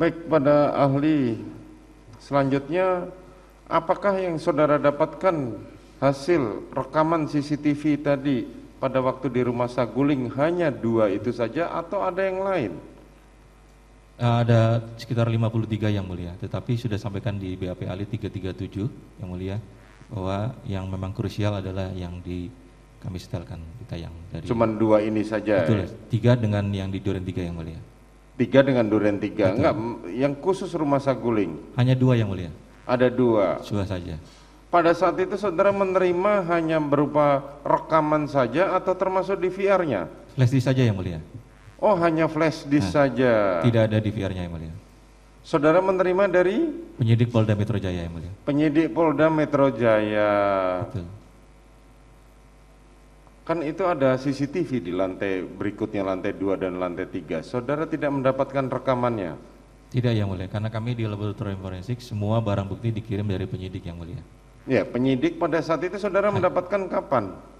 Baik, pada ahli selanjutnya apakah yang saudara dapatkan hasil rekaman CCTV tadi pada waktu di rumah Saguling hanya dua itu saja atau ada yang lain? Ada sekitar 53 yang mulia, tetapi sudah sampaikan di BAP ahli 337 yang mulia bahwa yang memang krusial adalah yang di kami setelkan kita yang dari cuman dua ini saja betul, ya? tiga dengan yang di Duren tiga yang mulia Tiga dengan duren tiga, Betul. enggak. Yang khusus rumah Saguling. Hanya dua yang mulia. Ada dua. Dua saja. Pada saat itu saudara menerima hanya berupa rekaman saja atau termasuk DVR-nya? Flash disk saja yang mulia. Oh hanya flash disk nah, saja. Tidak ada DVR-nya yang mulia. Saudara menerima dari? Penyidik Polda Metro Jaya yang mulia. Penyidik Polda Metro Jaya. Betul. Kan itu ada CCTV di lantai berikutnya lantai 2 dan lantai 3. Saudara tidak mendapatkan rekamannya? Tidak yang mulia, karena kami di laboratorium forensik semua barang bukti dikirim dari penyidik yang mulia. Ya, penyidik pada saat itu saudara mendapatkan kapan?